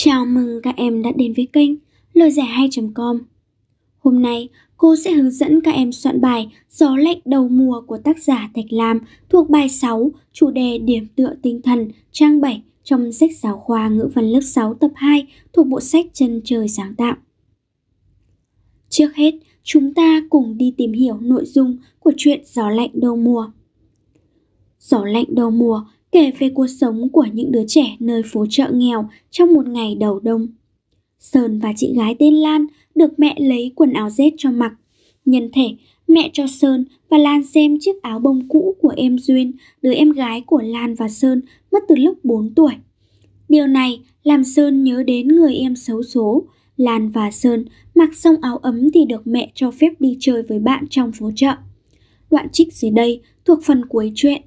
Chào mừng các em đã đến với kênh Lời giải hay.com Hôm nay cô sẽ hướng dẫn các em soạn bài Gió lạnh đầu mùa của tác giả Thạch Lam thuộc bài 6 chủ đề điểm tựa tinh thần trang 7 trong sách giáo khoa ngữ văn lớp 6 tập 2 thuộc bộ sách Chân trời sáng tạo. Trước hết, chúng ta cùng đi tìm hiểu nội dung của chuyện Gió lạnh đầu mùa. Gió lạnh đầu mùa kể về cuộc sống của những đứa trẻ nơi phố chợ nghèo trong một ngày đầu đông. Sơn và chị gái tên Lan được mẹ lấy quần áo rét cho mặc. Nhân thể, mẹ cho Sơn và Lan xem chiếc áo bông cũ của em Duyên, đứa em gái của Lan và Sơn mất từ lúc 4 tuổi. Điều này làm Sơn nhớ đến người em xấu số. Lan và Sơn mặc xong áo ấm thì được mẹ cho phép đi chơi với bạn trong phố chợ. Đoạn trích dưới đây thuộc phần cuối truyện.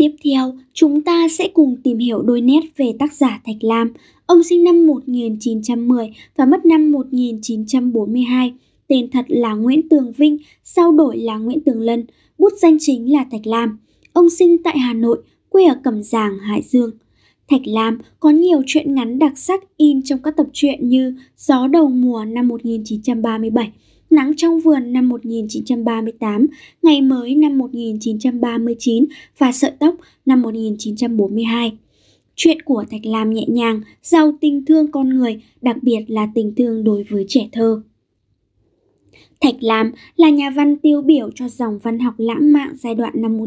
Tiếp theo, chúng ta sẽ cùng tìm hiểu đôi nét về tác giả Thạch Lam. Ông sinh năm 1910 và mất năm 1942. Tên thật là Nguyễn Tường Vinh, sau đổi là Nguyễn Tường Lân, bút danh chính là Thạch Lam. Ông sinh tại Hà Nội, quê ở Cẩm Giàng, Hải Dương. Thạch Lam có nhiều truyện ngắn đặc sắc in trong các tập truyện như Gió đầu mùa năm 1937, Nắng trong vườn năm 1938, Ngày mới năm 1939 và Sợi tóc năm 1942. Chuyện của Thạch Lam nhẹ nhàng, giàu tình thương con người, đặc biệt là tình thương đối với trẻ thơ. Thạch Lam là nhà văn tiêu biểu cho dòng văn học lãng mạn giai đoạn năm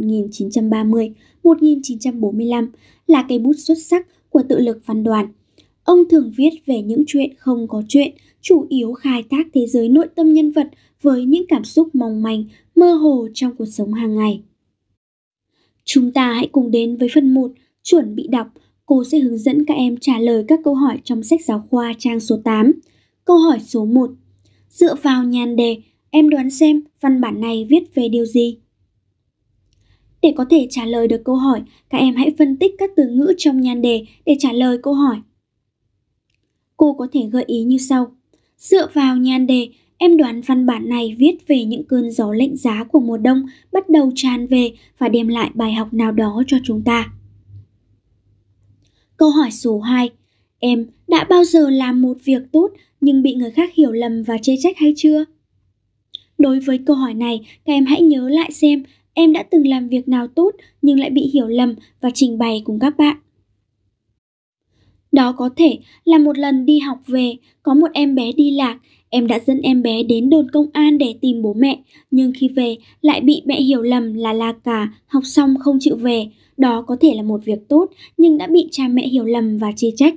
1930-1945, là cây bút xuất sắc của tự lực văn đoàn. Ông thường viết về những chuyện không có chuyện, chủ yếu khai thác thế giới nội tâm nhân vật với những cảm xúc mong manh, mơ hồ trong cuộc sống hàng ngày. Chúng ta hãy cùng đến với phần 1, chuẩn bị đọc. Cô sẽ hướng dẫn các em trả lời các câu hỏi trong sách giáo khoa trang số 8. Câu hỏi số 1. Dựa vào nhan đề, em đoán xem văn bản này viết về điều gì? Để có thể trả lời được câu hỏi, các em hãy phân tích các từ ngữ trong nhan đề để trả lời câu hỏi. Cô có thể gợi ý như sau. Dựa vào nhan đề, em đoán văn bản này viết về những cơn gió lạnh giá của mùa đông bắt đầu tràn về và đem lại bài học nào đó cho chúng ta. Câu hỏi số 2 Em đã bao giờ làm một việc tốt nhưng bị người khác hiểu lầm và chê trách hay chưa? Đối với câu hỏi này, các em hãy nhớ lại xem em đã từng làm việc nào tốt nhưng lại bị hiểu lầm và trình bày cùng các bạn. Đó có thể là một lần đi học về, có một em bé đi lạc, em đã dẫn em bé đến đồn công an để tìm bố mẹ, nhưng khi về lại bị mẹ hiểu lầm là la cà, học xong không chịu về. Đó có thể là một việc tốt, nhưng đã bị cha mẹ hiểu lầm và chê trách.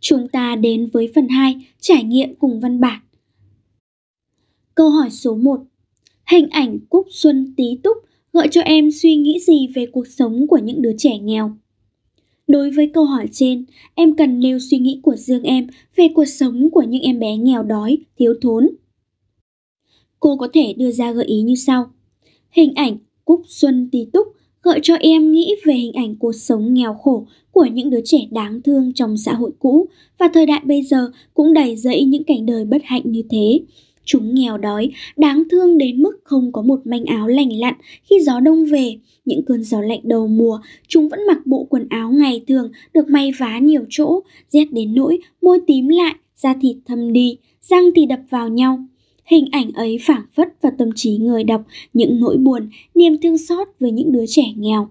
Chúng ta đến với phần 2, trải nghiệm cùng văn bản. Câu hỏi số 1. Hình ảnh Cúc Xuân Tý Túc gợi cho em suy nghĩ gì về cuộc sống của những đứa trẻ nghèo? Đối với câu hỏi trên, em cần nêu suy nghĩ của riêng em về cuộc sống của những em bé nghèo đói, thiếu thốn. Cô có thể đưa ra gợi ý như sau. Hình ảnh Cúc Xuân tí Túc gợi cho em nghĩ về hình ảnh cuộc sống nghèo khổ của những đứa trẻ đáng thương trong xã hội cũ và thời đại bây giờ cũng đầy rẫy những cảnh đời bất hạnh như thế. Chúng nghèo đói, đáng thương đến mức không có một manh áo lành lặn khi gió đông về. Những cơn gió lạnh đầu mùa, chúng vẫn mặc bộ quần áo ngày thường được may vá nhiều chỗ, rét đến nỗi môi tím lại, da thịt thâm đi, răng thì đập vào nhau. Hình ảnh ấy phảng phất vào tâm trí người đọc những nỗi buồn, niềm thương xót với những đứa trẻ nghèo.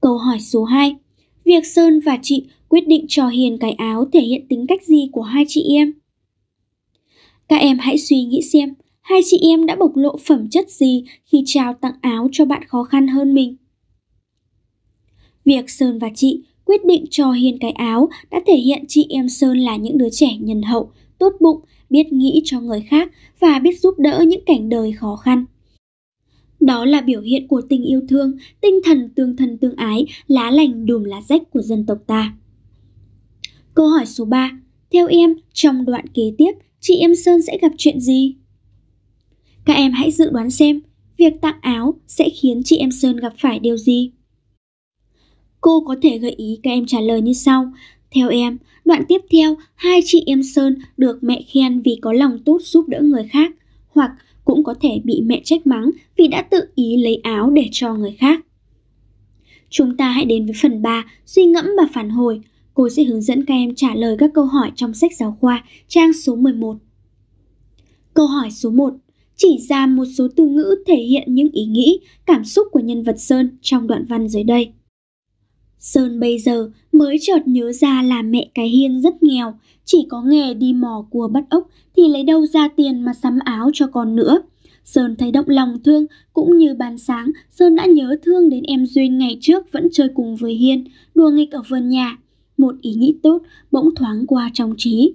Câu hỏi số 2. Việc Sơn và chị quyết định cho Hiền cái áo thể hiện tính cách gì của hai chị em? Các em hãy suy nghĩ xem, hai chị em đã bộc lộ phẩm chất gì khi trao tặng áo cho bạn khó khăn hơn mình. Việc Sơn và chị quyết định cho hiền cái áo đã thể hiện chị em Sơn là những đứa trẻ nhân hậu, tốt bụng, biết nghĩ cho người khác và biết giúp đỡ những cảnh đời khó khăn. Đó là biểu hiện của tình yêu thương, tinh thần tương thân tương ái, lá lành đùm lá rách của dân tộc ta. Câu hỏi số 3. Theo em, trong đoạn kế tiếp, chị Em Sơn sẽ gặp chuyện gì? Các em hãy dự đoán xem việc tặng áo sẽ khiến chị Em Sơn gặp phải điều gì. Cô có thể gợi ý các em trả lời như sau. Theo em, đoạn tiếp theo, hai chị em Sơn được mẹ khen vì có lòng tốt giúp đỡ người khác, hoặc cũng có thể bị mẹ trách mắng vì đã tự ý lấy áo để cho người khác. Chúng ta hãy đến với phần 3, suy ngẫm và phản hồi. Cô sẽ hướng dẫn các em trả lời các câu hỏi trong sách giáo khoa trang số 11. Câu hỏi số 1 chỉ ra một số từ ngữ thể hiện những ý nghĩ, cảm xúc của nhân vật Sơn trong đoạn văn dưới đây. Sơn bây giờ mới chợt nhớ ra là mẹ cái hiên rất nghèo, chỉ có nghề đi mò cua bắt ốc thì lấy đâu ra tiền mà sắm áo cho con nữa. Sơn thấy động lòng thương, cũng như bàn sáng, Sơn đã nhớ thương đến em Duyên ngày trước vẫn chơi cùng với Hiên, đùa nghịch ở vườn nhà một ý nghĩ tốt bỗng thoáng qua trong trí.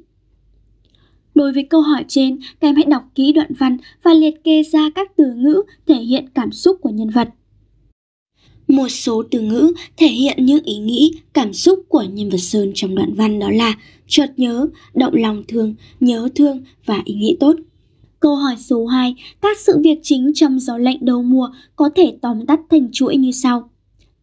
Đối với câu hỏi trên, các em hãy đọc kỹ đoạn văn và liệt kê ra các từ ngữ thể hiện cảm xúc của nhân vật. Một số từ ngữ thể hiện những ý nghĩ, cảm xúc của nhân vật Sơn trong đoạn văn đó là chợt nhớ, động lòng thương, nhớ thương và ý nghĩ tốt. Câu hỏi số 2, các sự việc chính trong gió lạnh đầu mùa có thể tóm tắt thành chuỗi như sau.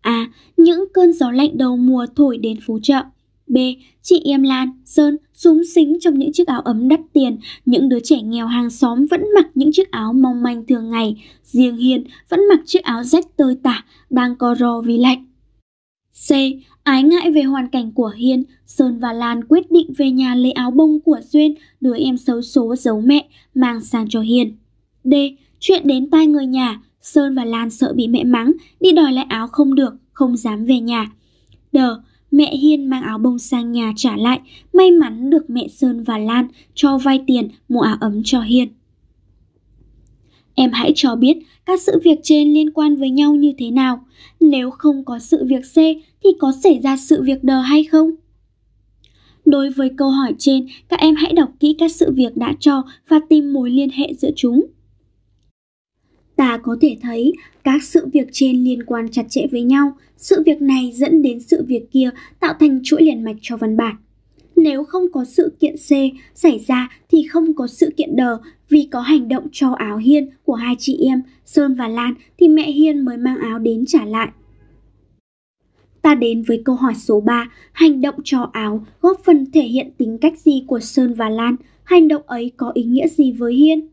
A. Những cơn gió lạnh đầu mùa thổi đến phố chợ. B. Chị Yêm Lan, Sơn súng xính trong những chiếc áo ấm đắt tiền, những đứa trẻ nghèo hàng xóm vẫn mặc những chiếc áo mong manh thường ngày, riêng Hiền vẫn mặc chiếc áo rách tơi tả, đang co ro vì lạnh. C. Ái ngại về hoàn cảnh của Hiên, Sơn và Lan quyết định về nhà lấy áo bông của Duyên, đứa em xấu số giấu mẹ, mang sang cho Hiên. D. Chuyện đến tai người nhà, Sơn và Lan sợ bị mẹ mắng, đi đòi lại áo không được, không dám về nhà. Đờ, mẹ Hiên mang áo bông sang nhà trả lại, may mắn được mẹ Sơn và Lan cho vay tiền mua áo ấm cho Hiên. Em hãy cho biết các sự việc trên liên quan với nhau như thế nào. Nếu không có sự việc C thì có xảy ra sự việc Đờ hay không? Đối với câu hỏi trên, các em hãy đọc kỹ các sự việc đã cho và tìm mối liên hệ giữa chúng ta có thể thấy các sự việc trên liên quan chặt chẽ với nhau, sự việc này dẫn đến sự việc kia tạo thành chuỗi liền mạch cho văn bản. Nếu không có sự kiện C xảy ra thì không có sự kiện D vì có hành động cho áo Hiên của hai chị em Sơn và Lan thì mẹ Hiên mới mang áo đến trả lại. Ta đến với câu hỏi số 3, hành động cho áo góp phần thể hiện tính cách gì của Sơn và Lan, hành động ấy có ý nghĩa gì với Hiên?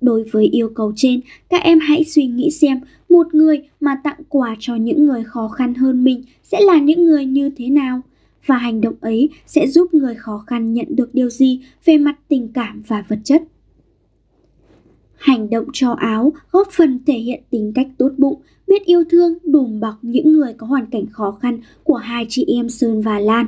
Đối với yêu cầu trên, các em hãy suy nghĩ xem một người mà tặng quà cho những người khó khăn hơn mình sẽ là những người như thế nào và hành động ấy sẽ giúp người khó khăn nhận được điều gì về mặt tình cảm và vật chất. Hành động cho áo góp phần thể hiện tính cách tốt bụng, biết yêu thương, đùm bọc những người có hoàn cảnh khó khăn của hai chị em Sơn và Lan.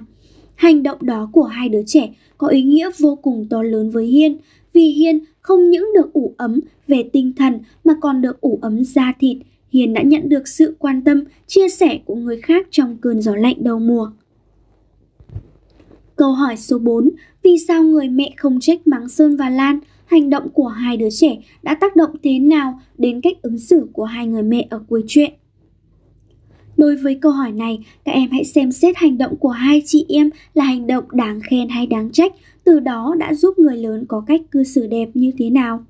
Hành động đó của hai đứa trẻ có ý nghĩa vô cùng to lớn với Hiên vì Hiền không những được ủ ấm về tinh thần mà còn được ủ ấm da thịt. Hiền đã nhận được sự quan tâm, chia sẻ của người khác trong cơn gió lạnh đầu mùa. Câu hỏi số 4, vì sao người mẹ không trách mắng Sơn và Lan? Hành động của hai đứa trẻ đã tác động thế nào đến cách ứng xử của hai người mẹ ở cuối chuyện? Đối với câu hỏi này, các em hãy xem xét hành động của hai chị em là hành động đáng khen hay đáng trách, từ đó đã giúp người lớn có cách cư xử đẹp như thế nào.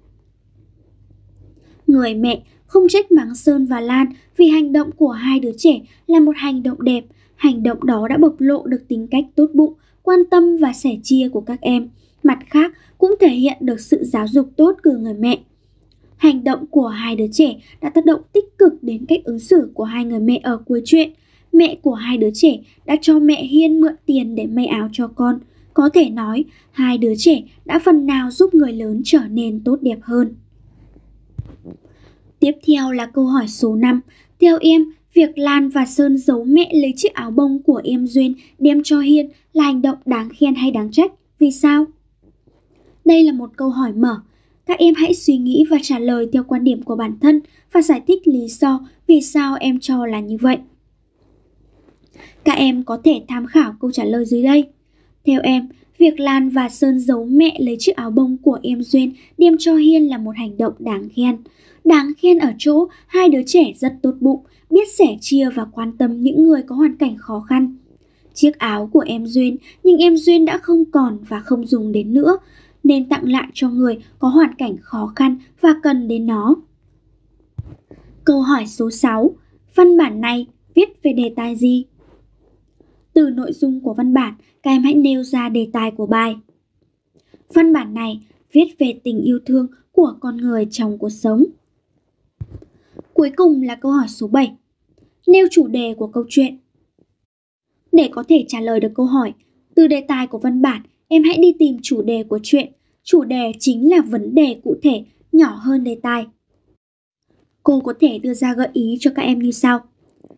Người mẹ không trách mắng Sơn và Lan vì hành động của hai đứa trẻ là một hành động đẹp, hành động đó đã bộc lộ được tính cách tốt bụng, quan tâm và sẻ chia của các em. Mặt khác, cũng thể hiện được sự giáo dục tốt của người mẹ. Hành động của hai đứa trẻ đã tác động tích cực đến cách ứng xử của hai người mẹ ở cuối chuyện. Mẹ của hai đứa trẻ đã cho mẹ Hiên mượn tiền để may áo cho con – có thể nói, hai đứa trẻ đã phần nào giúp người lớn trở nên tốt đẹp hơn. Tiếp theo là câu hỏi số 5. Theo em, việc Lan và Sơn giấu mẹ lấy chiếc áo bông của em Duyên đem cho Hiên là hành động đáng khen hay đáng trách? Vì sao? Đây là một câu hỏi mở. Các em hãy suy nghĩ và trả lời theo quan điểm của bản thân và giải thích lý do vì sao em cho là như vậy. Các em có thể tham khảo câu trả lời dưới đây. Theo em, việc Lan và Sơn giấu mẹ lấy chiếc áo bông của em Duyên đem cho Hiên là một hành động đáng khen Đáng khen ở chỗ hai đứa trẻ rất tốt bụng, biết sẻ chia và quan tâm những người có hoàn cảnh khó khăn. Chiếc áo của em Duyên nhưng em Duyên đã không còn và không dùng đến nữa, nên tặng lại cho người có hoàn cảnh khó khăn và cần đến nó. Câu hỏi số 6. Văn bản này viết về đề tài gì? từ nội dung của văn bản, các em hãy nêu ra đề tài của bài. Văn bản này viết về tình yêu thương của con người trong cuộc sống. Cuối cùng là câu hỏi số 7. Nêu chủ đề của câu chuyện. Để có thể trả lời được câu hỏi, từ đề tài của văn bản, em hãy đi tìm chủ đề của chuyện. Chủ đề chính là vấn đề cụ thể nhỏ hơn đề tài. Cô có thể đưa ra gợi ý cho các em như sau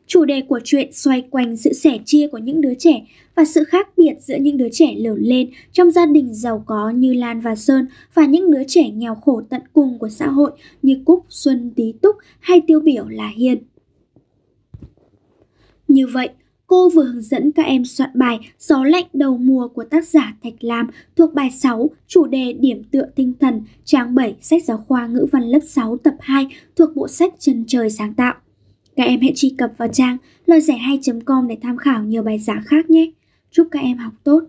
chủ đề của chuyện xoay quanh sự sẻ chia của những đứa trẻ và sự khác biệt giữa những đứa trẻ lớn lên trong gia đình giàu có như Lan và Sơn và những đứa trẻ nghèo khổ tận cùng của xã hội như Cúc, Xuân, Tí Túc hay tiêu biểu là Hiền. Như vậy, cô vừa hướng dẫn các em soạn bài Gió lạnh đầu mùa của tác giả Thạch Lam thuộc bài 6, chủ đề Điểm tựa tinh thần, trang 7, sách giáo khoa ngữ văn lớp 6 tập 2 thuộc bộ sách Trần trời sáng tạo. Các em hãy truy cập vào trang loa rẻ hay.com để tham khảo nhiều bài giảng khác nhé. Chúc các em học tốt!